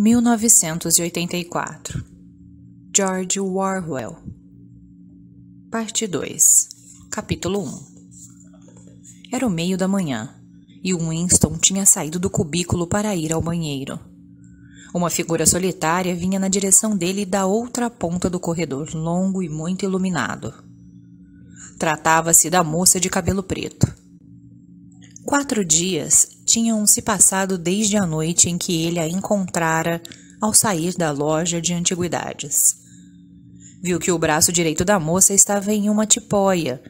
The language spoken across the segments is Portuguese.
1984 George Orwell Parte 2 Capítulo 1 Era o meio da manhã e Winston tinha saído do cubículo para ir ao banheiro. Uma figura solitária vinha na direção dele da outra ponta do corredor longo e muito iluminado. Tratava-se da moça de cabelo preto. Quatro dias tinham se passado desde a noite em que ele a encontrara ao sair da loja de antiguidades. Viu que o braço direito da moça estava em uma tipóia,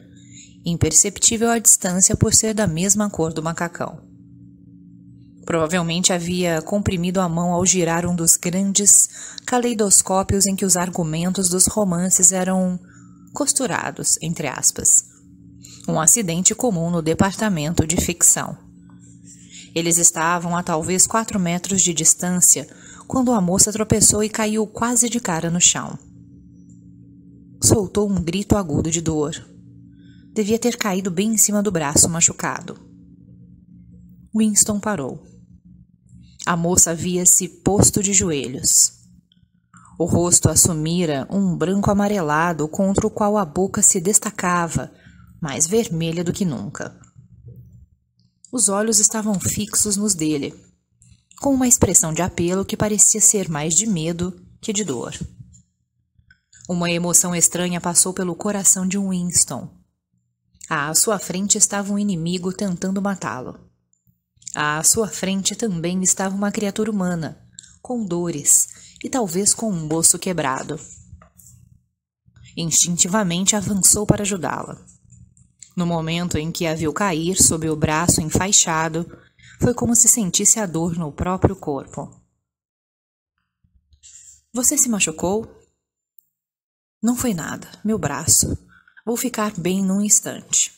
imperceptível à distância por ser da mesma cor do macacão. Provavelmente havia comprimido a mão ao girar um dos grandes caleidoscópios em que os argumentos dos romances eram costurados, entre aspas um acidente comum no departamento de ficção. Eles estavam a talvez quatro metros de distância quando a moça tropeçou e caiu quase de cara no chão. Soltou um grito agudo de dor. Devia ter caído bem em cima do braço machucado. Winston parou. A moça havia-se posto de joelhos. O rosto assumira um branco amarelado contra o qual a boca se destacava, mais vermelha do que nunca. Os olhos estavam fixos nos dele, com uma expressão de apelo que parecia ser mais de medo que de dor. Uma emoção estranha passou pelo coração de Winston. À sua frente estava um inimigo tentando matá-lo. À sua frente também estava uma criatura humana, com dores e talvez com um bolso quebrado. Instintivamente avançou para ajudá-la. No momento em que a viu cair sob o braço enfaixado, foi como se sentisse a dor no próprio corpo. Você se machucou? Não foi nada, meu braço. Vou ficar bem num instante.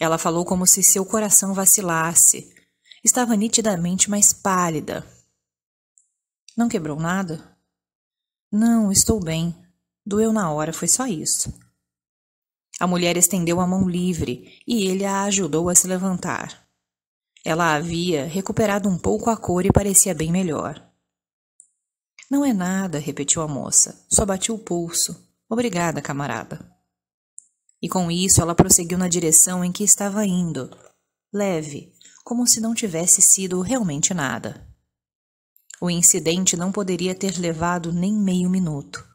Ela falou como se seu coração vacilasse. Estava nitidamente mais pálida. Não quebrou nada? Não, estou bem. Doeu na hora, foi só isso. A mulher estendeu a mão livre e ele a ajudou a se levantar. Ela havia recuperado um pouco a cor e parecia bem melhor. Não é nada, repetiu a moça. Só bati o pulso. Obrigada, camarada. E com isso ela prosseguiu na direção em que estava indo, leve, como se não tivesse sido realmente nada. O incidente não poderia ter levado nem meio minuto.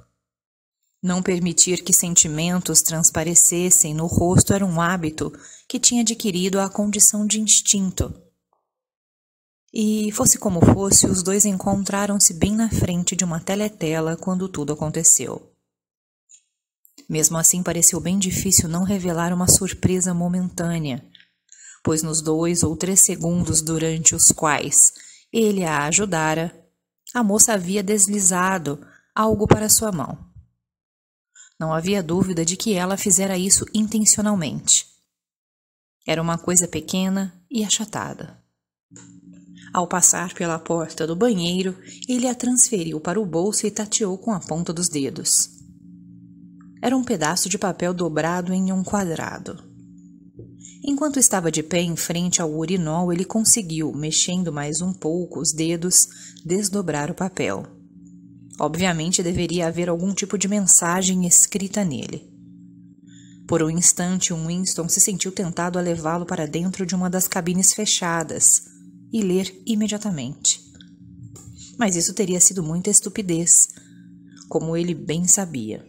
Não permitir que sentimentos transparecessem no rosto era um hábito que tinha adquirido a condição de instinto. E, fosse como fosse, os dois encontraram-se bem na frente de uma teletela quando tudo aconteceu. Mesmo assim, pareceu bem difícil não revelar uma surpresa momentânea, pois nos dois ou três segundos durante os quais ele a ajudara, a moça havia deslizado algo para sua mão. Não havia dúvida de que ela fizera isso intencionalmente. Era uma coisa pequena e achatada. Ao passar pela porta do banheiro, ele a transferiu para o bolso e tateou com a ponta dos dedos. Era um pedaço de papel dobrado em um quadrado. Enquanto estava de pé em frente ao urinol, ele conseguiu, mexendo mais um pouco os dedos, desdobrar o papel. Obviamente deveria haver algum tipo de mensagem escrita nele. Por um instante, Winston se sentiu tentado a levá-lo para dentro de uma das cabines fechadas e ler imediatamente. Mas isso teria sido muita estupidez, como ele bem sabia.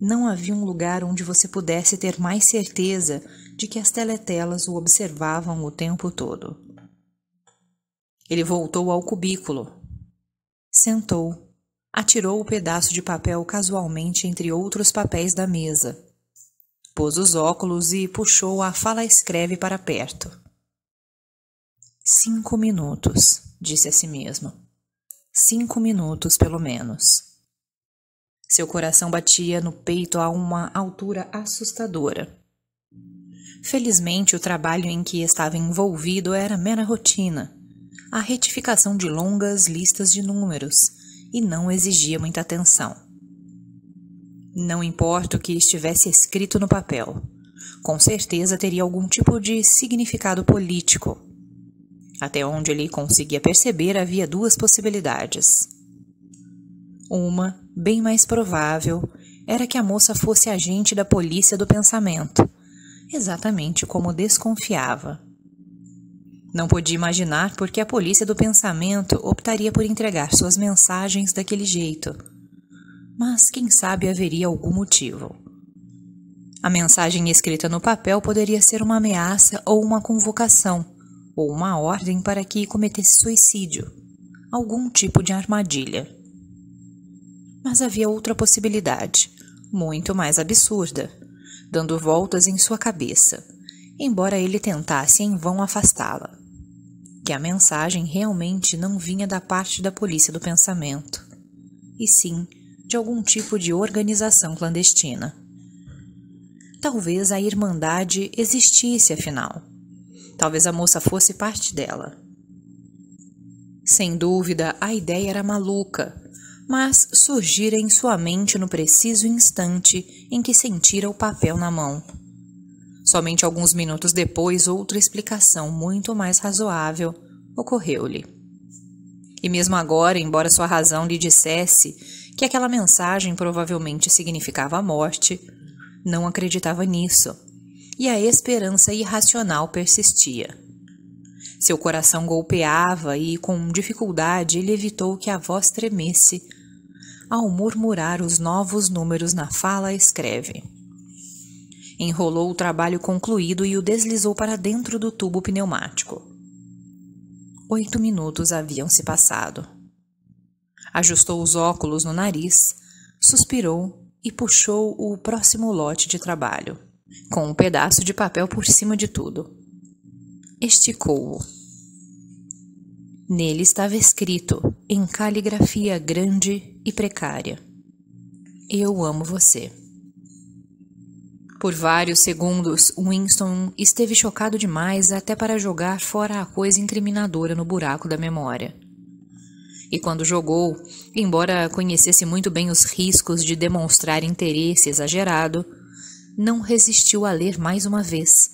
Não havia um lugar onde você pudesse ter mais certeza de que as teletelas o observavam o tempo todo. Ele voltou ao cubículo, sentou atirou o pedaço de papel casualmente entre outros papéis da mesa. Pôs os óculos e puxou a fala-escreve para perto. Cinco minutos, disse a si mesmo. Cinco minutos, pelo menos. Seu coração batia no peito a uma altura assustadora. Felizmente, o trabalho em que estava envolvido era mera rotina a retificação de longas listas de números e não exigia muita atenção. Não importa o que estivesse escrito no papel, com certeza teria algum tipo de significado político. Até onde ele conseguia perceber, havia duas possibilidades. Uma, bem mais provável, era que a moça fosse agente da polícia do pensamento, exatamente como desconfiava. Não podia imaginar por que a polícia do pensamento optaria por entregar suas mensagens daquele jeito. Mas quem sabe haveria algum motivo. A mensagem escrita no papel poderia ser uma ameaça ou uma convocação, ou uma ordem para que cometesse suicídio algum tipo de armadilha. Mas havia outra possibilidade, muito mais absurda, dando voltas em sua cabeça, embora ele tentasse em vão afastá-la que a mensagem realmente não vinha da parte da polícia do pensamento, e sim de algum tipo de organização clandestina. Talvez a Irmandade existisse afinal. Talvez a moça fosse parte dela. Sem dúvida, a ideia era maluca, mas surgira em sua mente no preciso instante em que sentira o papel na mão Somente alguns minutos depois, outra explicação muito mais razoável ocorreu-lhe. E mesmo agora, embora sua razão lhe dissesse que aquela mensagem provavelmente significava a morte, não acreditava nisso, e a esperança irracional persistia. Seu coração golpeava e, com dificuldade, ele evitou que a voz tremesse ao murmurar os novos números na fala escreve. Enrolou o trabalho concluído e o deslizou para dentro do tubo pneumático. Oito minutos haviam se passado. Ajustou os óculos no nariz, suspirou e puxou o próximo lote de trabalho, com um pedaço de papel por cima de tudo. Esticou-o. Nele estava escrito, em caligrafia grande e precária: Eu amo você. Por vários segundos, Winston esteve chocado demais até para jogar fora a coisa incriminadora no buraco da memória. E quando jogou, embora conhecesse muito bem os riscos de demonstrar interesse exagerado, não resistiu a ler mais uma vez,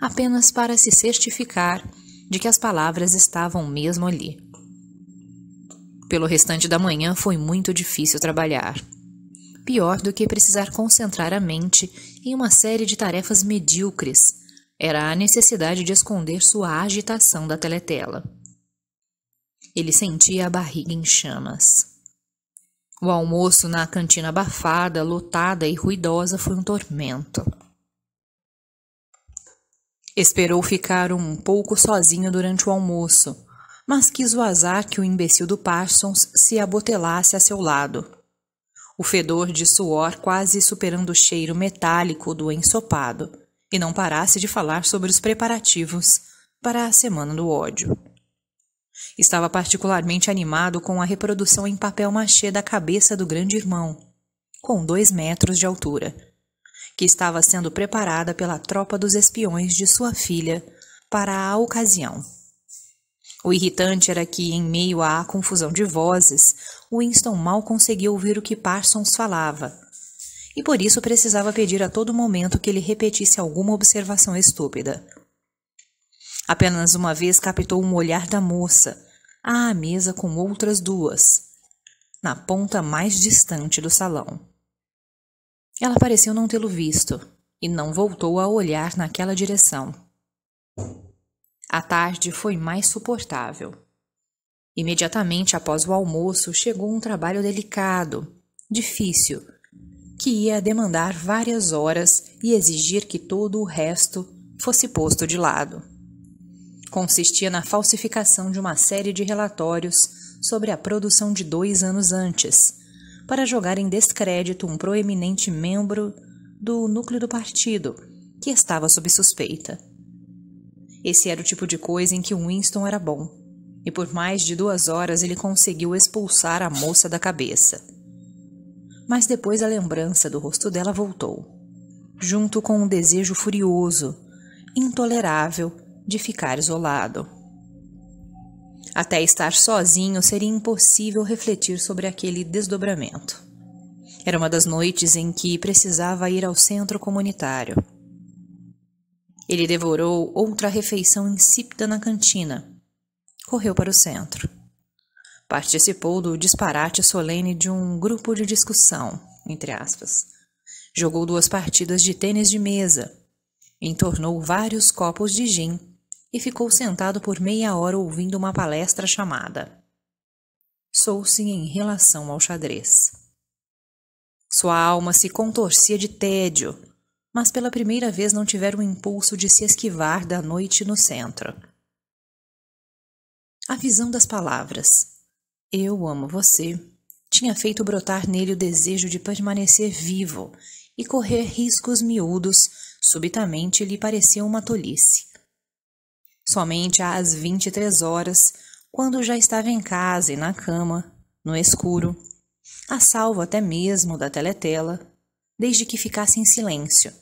apenas para se certificar de que as palavras estavam mesmo ali. Pelo restante da manhã foi muito difícil trabalhar pior do que precisar concentrar a mente em uma série de tarefas medíocres. Era a necessidade de esconder sua agitação da teletela. Ele sentia a barriga em chamas. O almoço na cantina abafada, lotada e ruidosa foi um tormento. Esperou ficar um pouco sozinho durante o almoço, mas quis o azar que o imbecil do Parsons se abotelasse a seu lado o fedor de suor quase superando o cheiro metálico do ensopado, e não parasse de falar sobre os preparativos para a Semana do Ódio. Estava particularmente animado com a reprodução em papel machê da cabeça do grande irmão, com dois metros de altura, que estava sendo preparada pela tropa dos espiões de sua filha para a ocasião. O irritante era que, em meio à confusão de vozes, Winston mal conseguia ouvir o que Parsons falava, e por isso precisava pedir a todo momento que ele repetisse alguma observação estúpida. Apenas uma vez captou um olhar da moça, à mesa com outras duas, na ponta mais distante do salão. Ela pareceu não tê-lo visto e não voltou a olhar naquela direção. A tarde foi mais suportável. Imediatamente após o almoço, chegou um trabalho delicado, difícil, que ia demandar várias horas e exigir que todo o resto fosse posto de lado. Consistia na falsificação de uma série de relatórios sobre a produção de dois anos antes, para jogar em descrédito um proeminente membro do núcleo do partido, que estava sob suspeita. Esse era o tipo de coisa em que Winston era bom e por mais de duas horas ele conseguiu expulsar a moça da cabeça. Mas depois a lembrança do rosto dela voltou, junto com um desejo furioso, intolerável, de ficar isolado. Até estar sozinho seria impossível refletir sobre aquele desdobramento. Era uma das noites em que precisava ir ao centro comunitário. Ele devorou outra refeição insípida na cantina correu para o centro. Participou do disparate solene de um grupo de discussão, entre aspas. Jogou duas partidas de tênis de mesa, entornou vários copos de gin e ficou sentado por meia hora ouvindo uma palestra chamada Sou-se em relação ao xadrez. Sua alma se contorcia de tédio, mas pela primeira vez não tivera o impulso de se esquivar da noite no centro. A visão das palavras Eu amo você tinha feito brotar nele o desejo de permanecer vivo e correr riscos miúdos, subitamente lhe pareceu uma tolice. Somente às 23 horas, quando já estava em casa e na cama, no escuro, a salvo até mesmo da teletela, desde que ficasse em silêncio,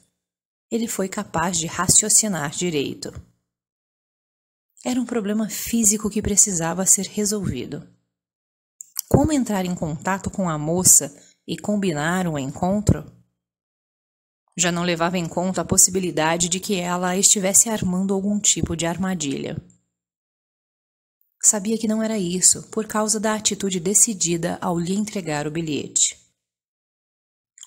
ele foi capaz de raciocinar direito. Era um problema físico que precisava ser resolvido. Como entrar em contato com a moça e combinar um encontro? Já não levava em conta a possibilidade de que ela estivesse armando algum tipo de armadilha. Sabia que não era isso, por causa da atitude decidida ao lhe entregar o bilhete.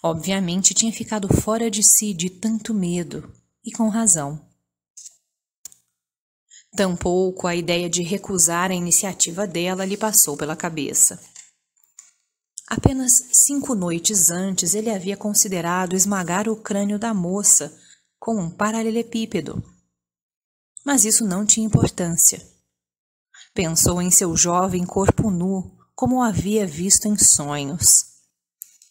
Obviamente tinha ficado fora de si de tanto medo, e com razão. Tampouco a ideia de recusar a iniciativa dela lhe passou pela cabeça. Apenas cinco noites antes ele havia considerado esmagar o crânio da moça com um paralelepípedo. Mas isso não tinha importância. Pensou em seu jovem corpo nu, como o havia visto em sonhos.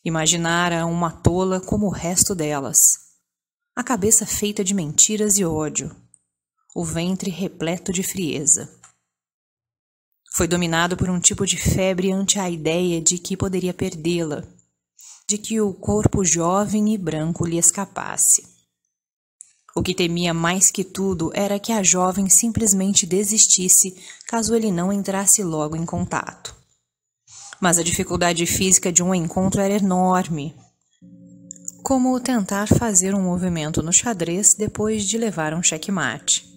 Imaginara uma tola como o resto delas, a cabeça feita de mentiras e ódio o ventre repleto de frieza. Foi dominado por um tipo de febre ante a ideia de que poderia perdê-la, de que o corpo jovem e branco lhe escapasse. O que temia mais que tudo era que a jovem simplesmente desistisse caso ele não entrasse logo em contato. Mas a dificuldade física de um encontro era enorme. Como tentar fazer um movimento no xadrez depois de levar um checkmate.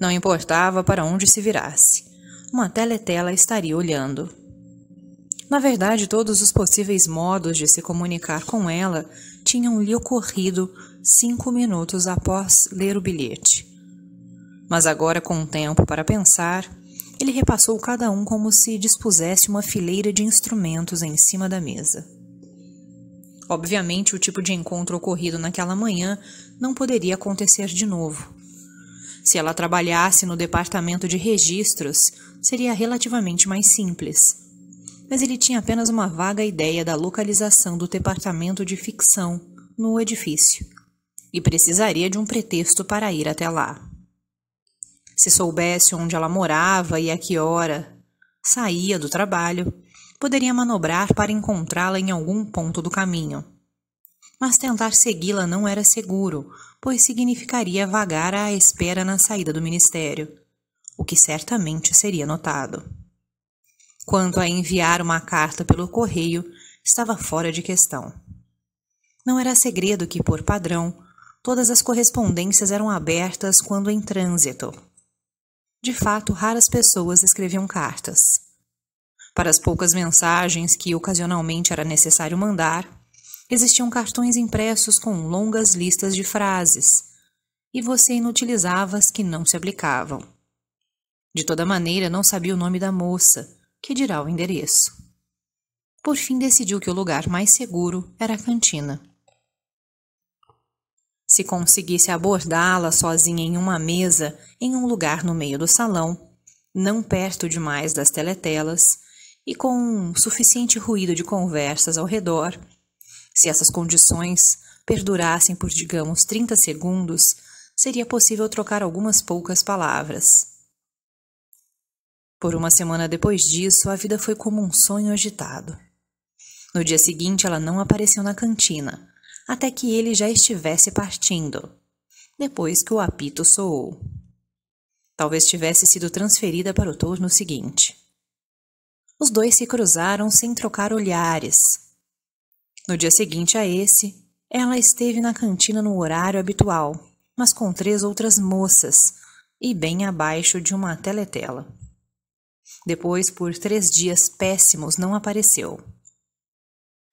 Não importava para onde se virasse, uma teletela estaria olhando. Na verdade, todos os possíveis modos de se comunicar com ela tinham-lhe ocorrido cinco minutos após ler o bilhete. Mas agora, com o tempo para pensar, ele repassou cada um como se dispusesse uma fileira de instrumentos em cima da mesa. Obviamente, o tipo de encontro ocorrido naquela manhã não poderia acontecer de novo. Se ela trabalhasse no departamento de registros, seria relativamente mais simples. Mas ele tinha apenas uma vaga ideia da localização do departamento de ficção no edifício e precisaria de um pretexto para ir até lá. Se soubesse onde ela morava e a que hora saía do trabalho, poderia manobrar para encontrá-la em algum ponto do caminho. Mas tentar segui-la não era seguro, pois significaria vagar à espera na saída do ministério, o que certamente seria notado. Quanto a enviar uma carta pelo correio, estava fora de questão. Não era segredo que, por padrão, todas as correspondências eram abertas quando em trânsito. De fato, raras pessoas escreviam cartas. Para as poucas mensagens que ocasionalmente era necessário mandar, Existiam cartões impressos com longas listas de frases, e você inutilizava as que não se aplicavam. De toda maneira, não sabia o nome da moça, que dirá o endereço. Por fim, decidiu que o lugar mais seguro era a cantina. Se conseguisse abordá-la sozinha em uma mesa, em um lugar no meio do salão, não perto demais das teletelas, e com um suficiente ruído de conversas ao redor, se essas condições perdurassem por, digamos, 30 segundos, seria possível trocar algumas poucas palavras. Por uma semana depois disso, a vida foi como um sonho agitado. No dia seguinte, ela não apareceu na cantina, até que ele já estivesse partindo, depois que o apito soou. Talvez tivesse sido transferida para o turno seguinte. Os dois se cruzaram sem trocar olhares, no dia seguinte a esse, ela esteve na cantina no horário habitual, mas com três outras moças e bem abaixo de uma teletela. Depois, por três dias péssimos, não apareceu.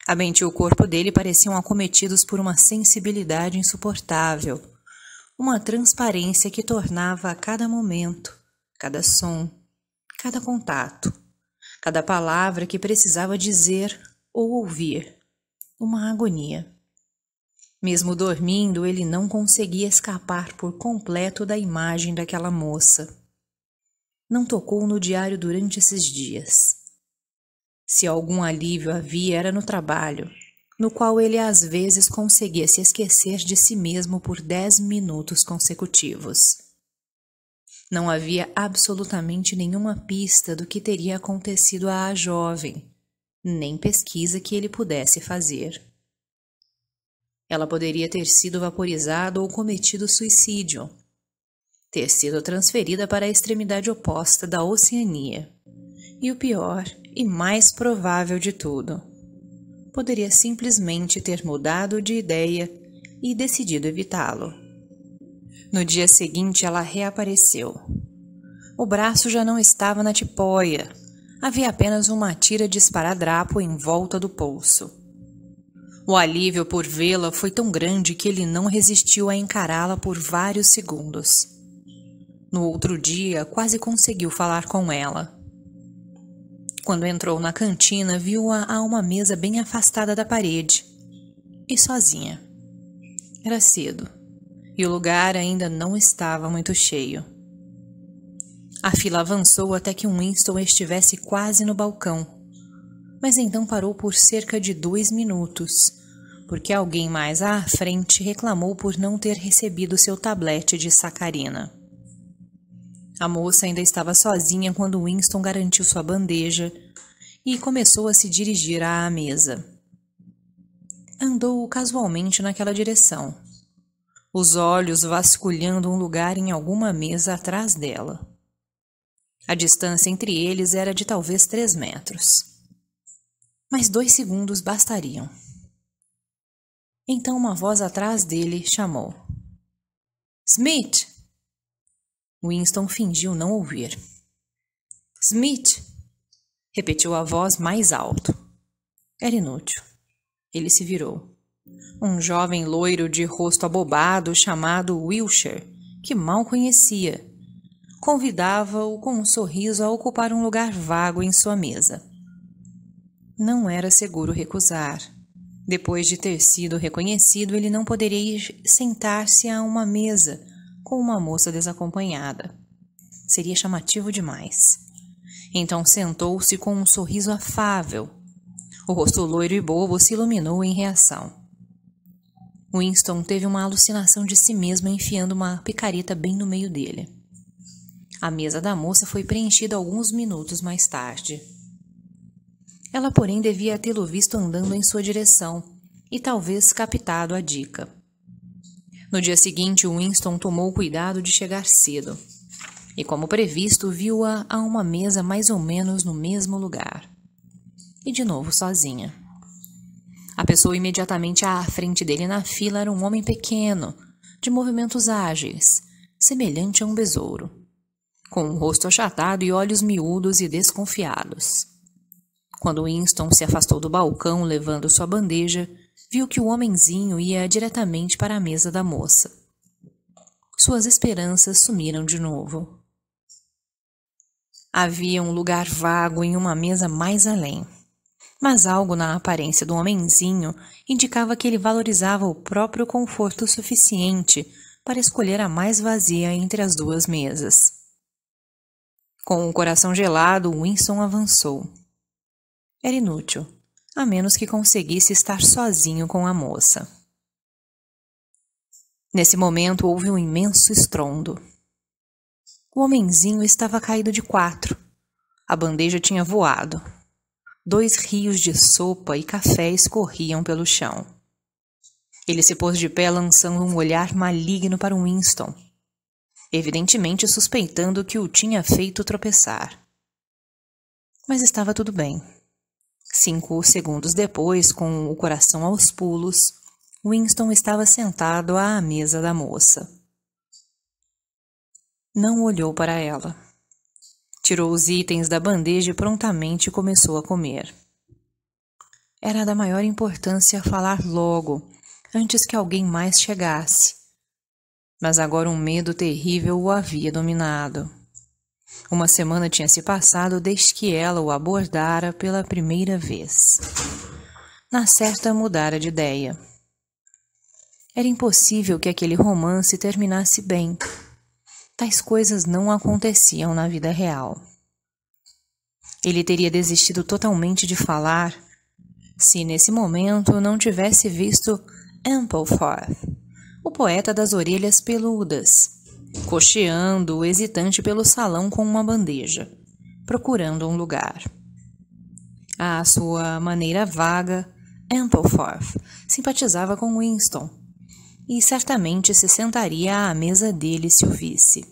A mente e o corpo dele pareciam acometidos por uma sensibilidade insuportável, uma transparência que tornava a cada momento, cada som, cada contato, cada palavra que precisava dizer ou ouvir, uma agonia. Mesmo dormindo, ele não conseguia escapar por completo da imagem daquela moça. Não tocou no diário durante esses dias. Se algum alívio havia, era no trabalho, no qual ele às vezes conseguia se esquecer de si mesmo por dez minutos consecutivos. Não havia absolutamente nenhuma pista do que teria acontecido à jovem nem pesquisa que ele pudesse fazer. Ela poderia ter sido vaporizada ou cometido suicídio, ter sido transferida para a extremidade oposta da Oceania. E o pior e mais provável de tudo, poderia simplesmente ter mudado de ideia e decidido evitá-lo. No dia seguinte, ela reapareceu. O braço já não estava na tipóia, havia apenas uma tira de esparadrapo em volta do pulso. O alívio por vê-la foi tão grande que ele não resistiu a encará-la por vários segundos. No outro dia, quase conseguiu falar com ela. Quando entrou na cantina, viu-a a uma mesa bem afastada da parede e sozinha. Era cedo e o lugar ainda não estava muito cheio. A fila avançou até que Winston estivesse quase no balcão, mas então parou por cerca de dois minutos, porque alguém mais à frente reclamou por não ter recebido seu tablete de sacarina. A moça ainda estava sozinha quando Winston garantiu sua bandeja e começou a se dirigir à mesa. Andou casualmente naquela direção, os olhos vasculhando um lugar em alguma mesa atrás dela. A distância entre eles era de talvez três metros. Mas dois segundos bastariam. Então uma voz atrás dele chamou: Smith! Winston fingiu não ouvir. Smith! repetiu a voz mais alto. Era inútil. Ele se virou. Um jovem loiro de rosto abobado chamado Wilshire, que mal conhecia, convidava-o com um sorriso a ocupar um lugar vago em sua mesa. Não era seguro recusar. Depois de ter sido reconhecido, ele não poderia sentar-se a uma mesa com uma moça desacompanhada. Seria chamativo demais. Então sentou-se com um sorriso afável. O rosto loiro e bobo se iluminou em reação. Winston teve uma alucinação de si mesmo enfiando uma picareta bem no meio dele. A mesa da moça foi preenchida alguns minutos mais tarde. Ela, porém, devia tê-lo visto andando em sua direção e talvez captado a dica. No dia seguinte, Winston tomou cuidado de chegar cedo e, como previsto, viu-a a uma mesa mais ou menos no mesmo lugar e de novo sozinha. A pessoa imediatamente à frente dele na fila era um homem pequeno, de movimentos ágeis, semelhante a um besouro com um rosto achatado e olhos miúdos e desconfiados. Quando Winston se afastou do balcão levando sua bandeja, viu que o homenzinho ia diretamente para a mesa da moça. Suas esperanças sumiram de novo. Havia um lugar vago em uma mesa mais além, mas algo na aparência do homenzinho indicava que ele valorizava o próprio conforto suficiente para escolher a mais vazia entre as duas mesas. Com o coração gelado, Winston avançou. Era inútil, a menos que conseguisse estar sozinho com a moça. Nesse momento houve um imenso estrondo. O homenzinho estava caído de quatro. A bandeja tinha voado. Dois rios de sopa e café escorriam pelo chão. Ele se pôs de pé, lançando um olhar maligno para Winston, evidentemente suspeitando que o tinha feito tropeçar. Mas estava tudo bem. Cinco segundos depois, com o coração aos pulos, Winston estava sentado à mesa da moça. Não olhou para ela. Tirou os itens da bandeja e prontamente começou a comer. Era da maior importância falar logo, antes que alguém mais chegasse mas agora um medo terrível o havia dominado. Uma semana tinha se passado desde que ela o abordara pela primeira vez. Na certa mudara de ideia. Era impossível que aquele romance terminasse bem. Tais coisas não aconteciam na vida real. Ele teria desistido totalmente de falar se nesse momento não tivesse visto Ampleforth o poeta das orelhas peludas, cocheando o hesitante pelo salão com uma bandeja, procurando um lugar. À sua maneira vaga, Ampleforth simpatizava com Winston e certamente se sentaria à mesa dele se o visse.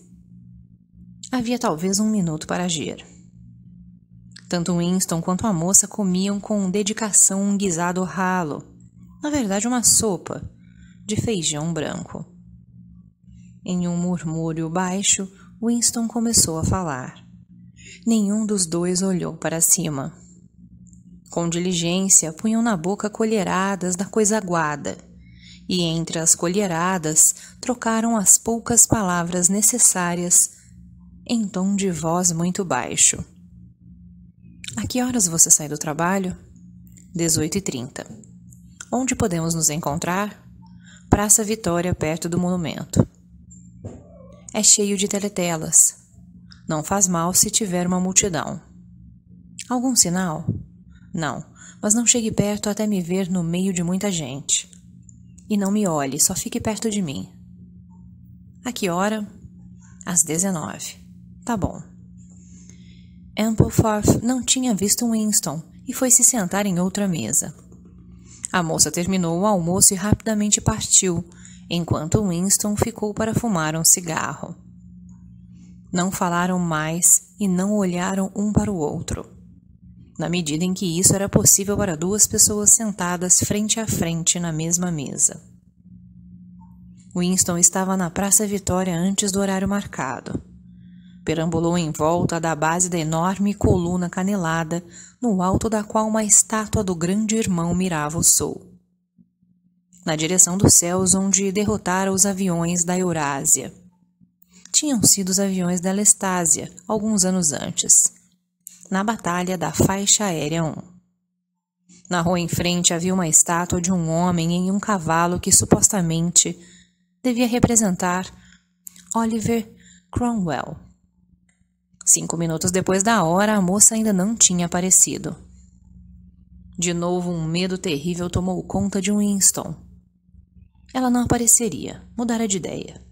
Havia talvez um minuto para agir. Tanto Winston quanto a moça comiam com dedicação um guisado ralo, na verdade uma sopa, de feijão branco. Em um murmúrio baixo, Winston começou a falar. Nenhum dos dois olhou para cima. Com diligência, punham na boca colheradas da coisa aguada, e entre as colheradas trocaram as poucas palavras necessárias em tom de voz muito baixo. A que horas você sai do trabalho? 18h30. Onde podemos nos encontrar? Praça Vitória, perto do monumento. É cheio de teletelas. Não faz mal se tiver uma multidão. Algum sinal? Não, mas não chegue perto até me ver no meio de muita gente. E não me olhe, só fique perto de mim. A que hora? Às 19. Tá bom. Ampleforth não tinha visto Winston e foi se sentar em outra mesa. A moça terminou o almoço e rapidamente partiu, enquanto Winston ficou para fumar um cigarro. Não falaram mais e não olharam um para o outro. Na medida em que isso era possível para duas pessoas sentadas frente a frente na mesma mesa. Winston estava na Praça Vitória antes do horário marcado. Perambulou em volta da base da enorme coluna canelada, no alto da qual uma estátua do grande irmão mirava o sol. Na direção dos céus onde derrotara os aviões da Eurásia. Tinham sido os aviões da Lestásia, alguns anos antes. Na batalha da Faixa Aérea 1. Na rua em frente havia uma estátua de um homem em um cavalo que supostamente devia representar Oliver Cromwell. Cinco minutos depois da hora, a moça ainda não tinha aparecido. De novo, um medo terrível tomou conta de Winston. Ela não apareceria, mudara de ideia.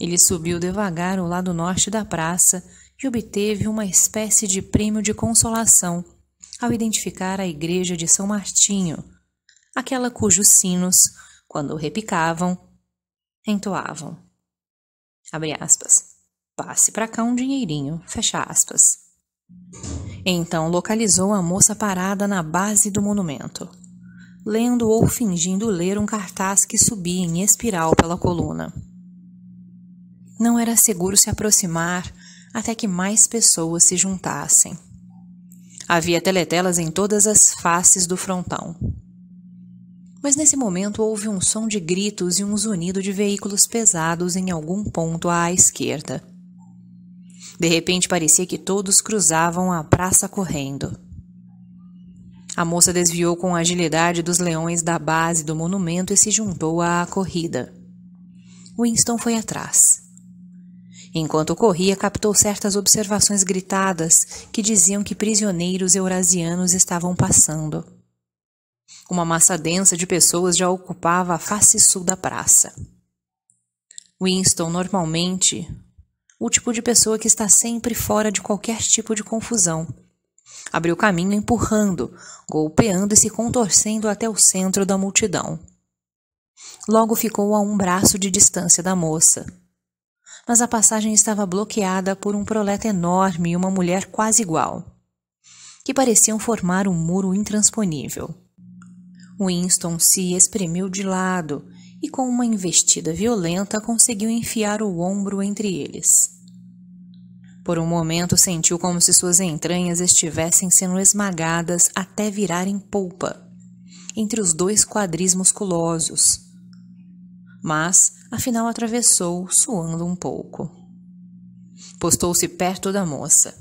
Ele subiu devagar o lado norte da praça e obteve uma espécie de prêmio de consolação ao identificar a igreja de São Martinho, aquela cujos sinos, quando repicavam, entoavam. Abre aspas. Passe para cá um dinheirinho. Fecha aspas. Então localizou a moça parada na base do monumento, lendo ou fingindo ler um cartaz que subia em espiral pela coluna. Não era seguro se aproximar até que mais pessoas se juntassem. Havia teletelas em todas as faces do frontão. Mas nesse momento houve um som de gritos e um zunido de veículos pesados em algum ponto à esquerda. De repente parecia que todos cruzavam a praça correndo. A moça desviou com agilidade dos leões da base do monumento e se juntou à corrida. Winston foi atrás. Enquanto corria, captou certas observações gritadas que diziam que prisioneiros eurasianos estavam passando. Uma massa densa de pessoas já ocupava a face sul da praça. Winston normalmente o tipo de pessoa que está sempre fora de qualquer tipo de confusão. Abriu caminho empurrando, golpeando e se contorcendo até o centro da multidão. Logo ficou a um braço de distância da moça. Mas a passagem estava bloqueada por um proleta enorme e uma mulher quase igual, que pareciam formar um muro intransponível. Winston se espremeu de lado, e com uma investida violenta conseguiu enfiar o ombro entre eles. Por um momento sentiu como se suas entranhas estivessem sendo esmagadas até virarem polpa entre os dois quadris musculosos. Mas, afinal, atravessou, suando um pouco. Postou-se perto da moça.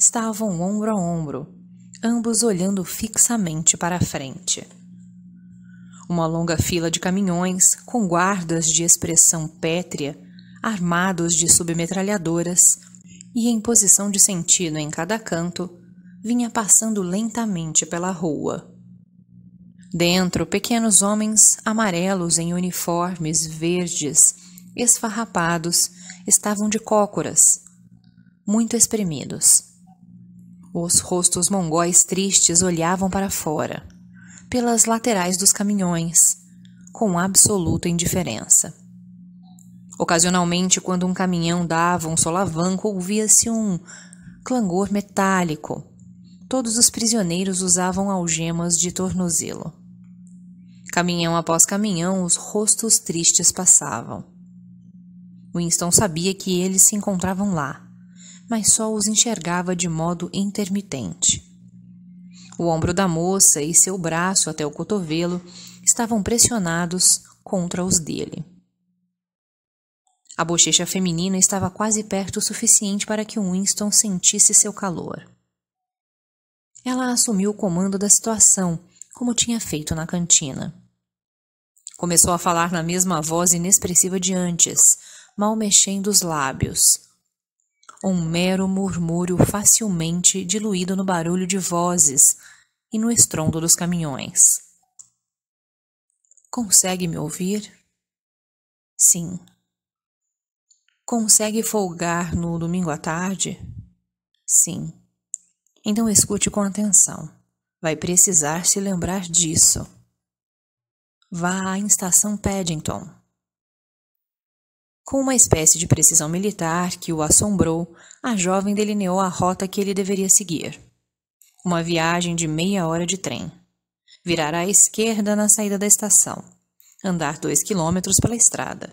Estavam ombro a ombro, ambos olhando fixamente para a frente uma longa fila de caminhões com guardas de expressão pétrea, armados de submetralhadoras, e em posição de sentido em cada canto, vinha passando lentamente pela rua. Dentro, pequenos homens amarelos em uniformes verdes, esfarrapados, estavam de cócoras, muito espremidos. Os rostos mongóis tristes olhavam para fora pelas laterais dos caminhões, com absoluta indiferença. Ocasionalmente, quando um caminhão dava um solavanco, ouvia-se um clangor metálico. Todos os prisioneiros usavam algemas de tornozelo. Caminhão após caminhão, os rostos tristes passavam. Winston sabia que eles se encontravam lá, mas só os enxergava de modo intermitente. O ombro da moça e seu braço até o cotovelo estavam pressionados contra os dele. A bochecha feminina estava quase perto o suficiente para que Winston sentisse seu calor. Ela assumiu o comando da situação, como tinha feito na cantina. Começou a falar na mesma voz inexpressiva de antes, mal mexendo os lábios, um mero murmúrio facilmente diluído no barulho de vozes e no estrondo dos caminhões. Consegue me ouvir? Sim. Consegue folgar no domingo à tarde? Sim. Então escute com atenção. Vai precisar se lembrar disso. Vá à estação Paddington. Com uma espécie de precisão militar que o assombrou, a jovem delineou a rota que ele deveria seguir. Uma viagem de meia hora de trem. Virar à esquerda na saída da estação. Andar dois quilômetros pela estrada.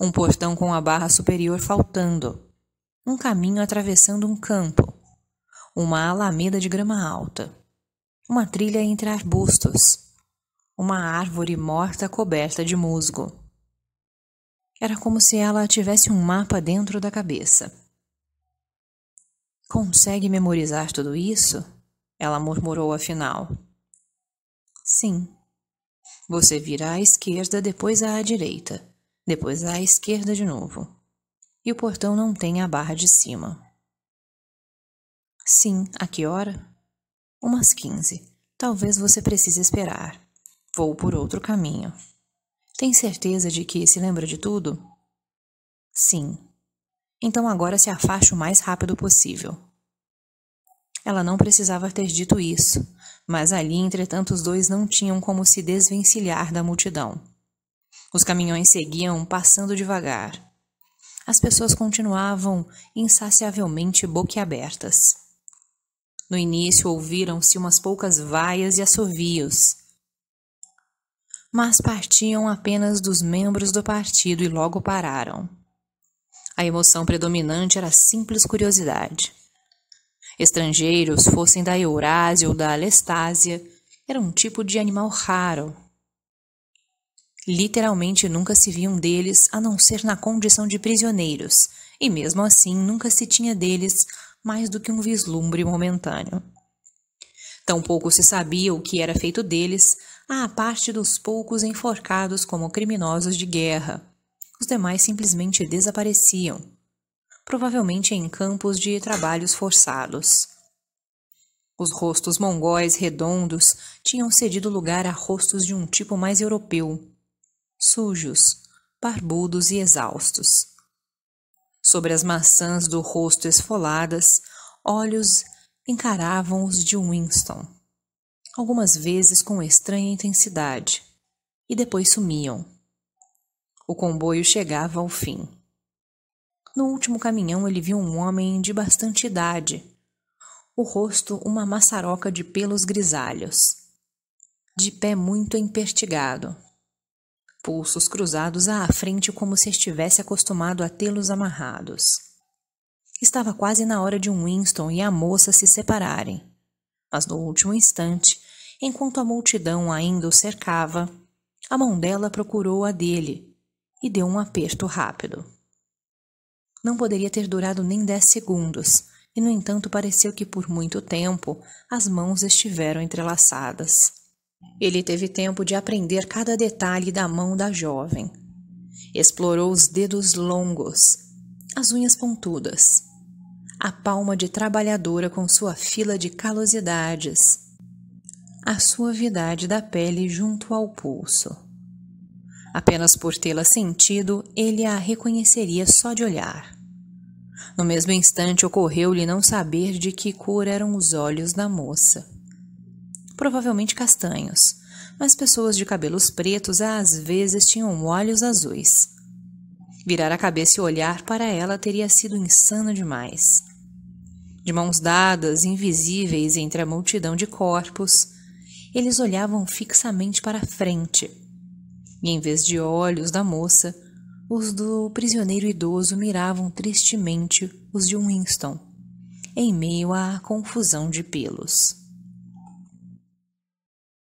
Um portão com a barra superior faltando. Um caminho atravessando um campo. Uma alameda de grama alta. Uma trilha entre arbustos. Uma árvore morta coberta de musgo era como se ela tivesse um mapa dentro da cabeça. Consegue memorizar tudo isso? Ela murmurou afinal. Sim. Você virá à esquerda, depois à direita, depois à esquerda de novo. E o portão não tem a barra de cima. Sim, a que hora? Umas quinze. Talvez você precise esperar. Vou por outro caminho. Tem certeza de que se lembra de tudo? Sim. Então agora se afaste o mais rápido possível. Ela não precisava ter dito isso, mas ali, entretanto, os dois não tinham como se desvencilhar da multidão. Os caminhões seguiam passando devagar. As pessoas continuavam insaciavelmente boquiabertas. No início ouviram-se umas poucas vaias e assovios mas partiam apenas dos membros do partido e logo pararam. A emoção predominante era simples curiosidade. Estrangeiros, fossem da Eurásia ou da Alestásia, era um tipo de animal raro. Literalmente nunca se viam deles a não ser na condição de prisioneiros, e mesmo assim nunca se tinha deles mais do que um vislumbre momentâneo. Tampouco se sabia o que era feito deles, à parte dos poucos enforcados como criminosos de guerra. Os demais simplesmente desapareciam, provavelmente em campos de trabalhos forçados. Os rostos mongóis redondos tinham cedido lugar a rostos de um tipo mais europeu, sujos, barbudos e exaustos. Sobre as maçãs do rosto esfoladas, olhos encaravam os de Winston algumas vezes com estranha intensidade, e depois sumiam. O comboio chegava ao fim. No último caminhão, ele viu um homem de bastante idade, o rosto uma maçaroca de pelos grisalhos, de pé muito empertigado, pulsos cruzados à frente como se estivesse acostumado a tê-los amarrados. Estava quase na hora de um Winston e a moça se separarem mas no último instante, enquanto a multidão ainda o cercava, a mão dela procurou a dele e deu um aperto rápido. Não poderia ter durado nem dez segundos, e no entanto pareceu que por muito tempo as mãos estiveram entrelaçadas. Ele teve tempo de aprender cada detalhe da mão da jovem. Explorou os dedos longos, as unhas pontudas, a palma de trabalhadora com sua fila de calosidades, a suavidade da pele junto ao pulso. Apenas por tê-la sentido, ele a reconheceria só de olhar. No mesmo instante, ocorreu-lhe não saber de que cor eram os olhos da moça. Provavelmente castanhos, mas pessoas de cabelos pretos às vezes tinham olhos azuis. Virar a cabeça e olhar para ela teria sido insano demais. De mãos dadas, invisíveis entre a multidão de corpos, eles olhavam fixamente para a frente. E em vez de olhos da moça, os do prisioneiro idoso miravam tristemente os de Winston, em meio à confusão de pelos.